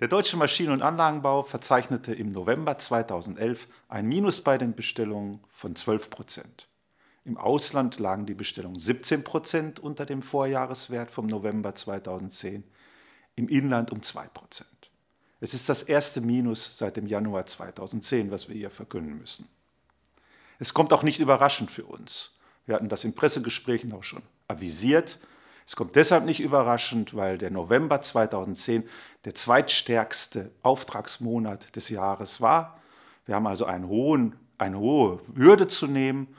Der deutsche Maschinen- und Anlagenbau verzeichnete im November 2011 ein Minus bei den Bestellungen von 12 Prozent. Im Ausland lagen die Bestellungen 17 Prozent unter dem Vorjahreswert vom November 2010, im Inland um 2 Prozent. Es ist das erste Minus seit dem Januar 2010, was wir hier verkünden müssen. Es kommt auch nicht überraschend für uns. Wir hatten das in Pressegesprächen auch schon avisiert, es kommt deshalb nicht überraschend, weil der November 2010 der zweitstärkste Auftragsmonat des Jahres war. Wir haben also einen hohen, eine hohe Würde zu nehmen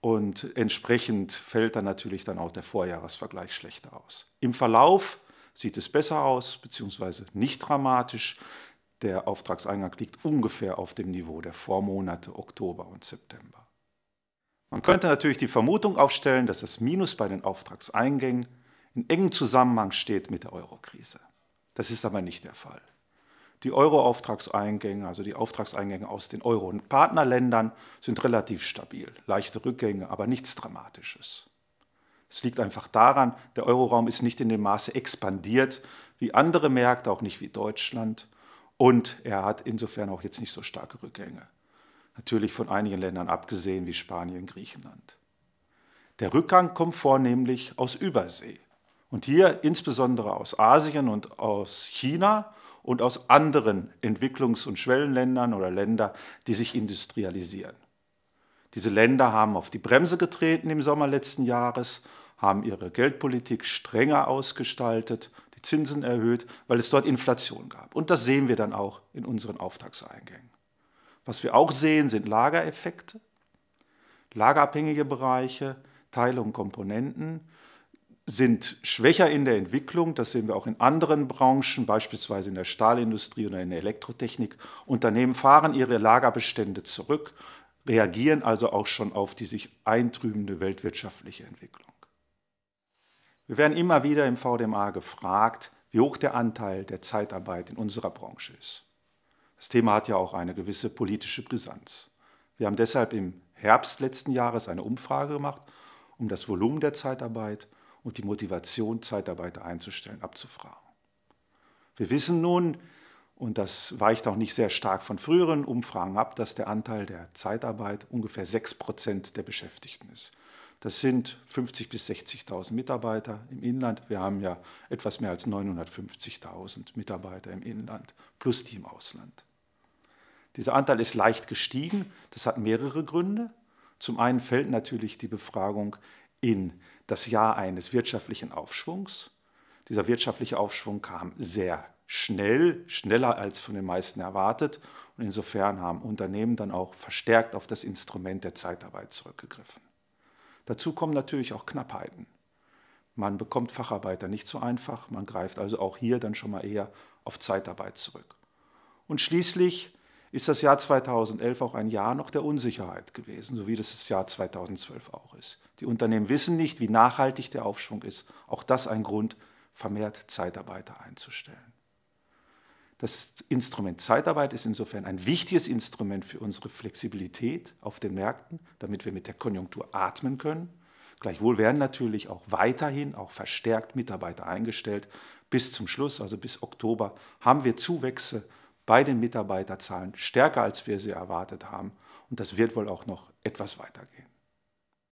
und entsprechend fällt dann natürlich dann auch der Vorjahresvergleich schlechter aus. Im Verlauf sieht es besser aus, beziehungsweise nicht dramatisch. Der Auftragseingang liegt ungefähr auf dem Niveau der Vormonate Oktober und September. Man könnte natürlich die Vermutung aufstellen, dass das Minus bei den Auftragseingängen in engem Zusammenhang steht mit der Eurokrise. Das ist aber nicht der Fall. Die Euro-Auftragseingänge, also die Auftragseingänge aus den Euro-Partnerländern, und sind relativ stabil. Leichte Rückgänge, aber nichts Dramatisches. Es liegt einfach daran, der Euroraum ist nicht in dem Maße expandiert wie andere Märkte, auch nicht wie Deutschland. Und er hat insofern auch jetzt nicht so starke Rückgänge. Natürlich von einigen Ländern abgesehen wie Spanien, Griechenland. Der Rückgang kommt vornehmlich aus Übersee, und hier insbesondere aus Asien und aus China und aus anderen Entwicklungs- und Schwellenländern oder Ländern, die sich industrialisieren. Diese Länder haben auf die Bremse getreten im Sommer letzten Jahres, haben ihre Geldpolitik strenger ausgestaltet, die Zinsen erhöht, weil es dort Inflation gab. Und das sehen wir dann auch in unseren Auftragseingängen. Was wir auch sehen, sind Lagereffekte, lagerabhängige Bereiche, Teile und Komponenten, sind schwächer in der Entwicklung. Das sehen wir auch in anderen Branchen, beispielsweise in der Stahlindustrie oder in der Elektrotechnik. Unternehmen fahren ihre Lagerbestände zurück, reagieren also auch schon auf die sich eintrübende weltwirtschaftliche Entwicklung. Wir werden immer wieder im VDMA gefragt, wie hoch der Anteil der Zeitarbeit in unserer Branche ist. Das Thema hat ja auch eine gewisse politische Brisanz. Wir haben deshalb im Herbst letzten Jahres eine Umfrage gemacht um das Volumen der Zeitarbeit und die Motivation, Zeitarbeiter einzustellen, abzufragen. Wir wissen nun, und das weicht auch nicht sehr stark von früheren Umfragen ab, dass der Anteil der Zeitarbeit ungefähr 6% der Beschäftigten ist. Das sind 50.000 bis 60.000 Mitarbeiter im Inland. Wir haben ja etwas mehr als 950.000 Mitarbeiter im Inland, plus die im Ausland. Dieser Anteil ist leicht gestiegen. Das hat mehrere Gründe. Zum einen fällt natürlich die Befragung in das Jahr eines wirtschaftlichen Aufschwungs. Dieser wirtschaftliche Aufschwung kam sehr schnell, schneller als von den meisten erwartet. Und insofern haben Unternehmen dann auch verstärkt auf das Instrument der Zeitarbeit zurückgegriffen. Dazu kommen natürlich auch Knappheiten. Man bekommt Facharbeiter nicht so einfach, man greift also auch hier dann schon mal eher auf Zeitarbeit zurück. Und schließlich ist das Jahr 2011 auch ein Jahr noch der Unsicherheit gewesen, so wie das das Jahr 2012 auch ist. Die Unternehmen wissen nicht, wie nachhaltig der Aufschwung ist. Auch das ein Grund, vermehrt Zeitarbeiter einzustellen. Das Instrument Zeitarbeit ist insofern ein wichtiges Instrument für unsere Flexibilität auf den Märkten, damit wir mit der Konjunktur atmen können. Gleichwohl werden natürlich auch weiterhin, auch verstärkt Mitarbeiter eingestellt. Bis zum Schluss, also bis Oktober, haben wir Zuwächse bei den Mitarbeiterzahlen stärker, als wir sie erwartet haben. Und das wird wohl auch noch etwas weitergehen.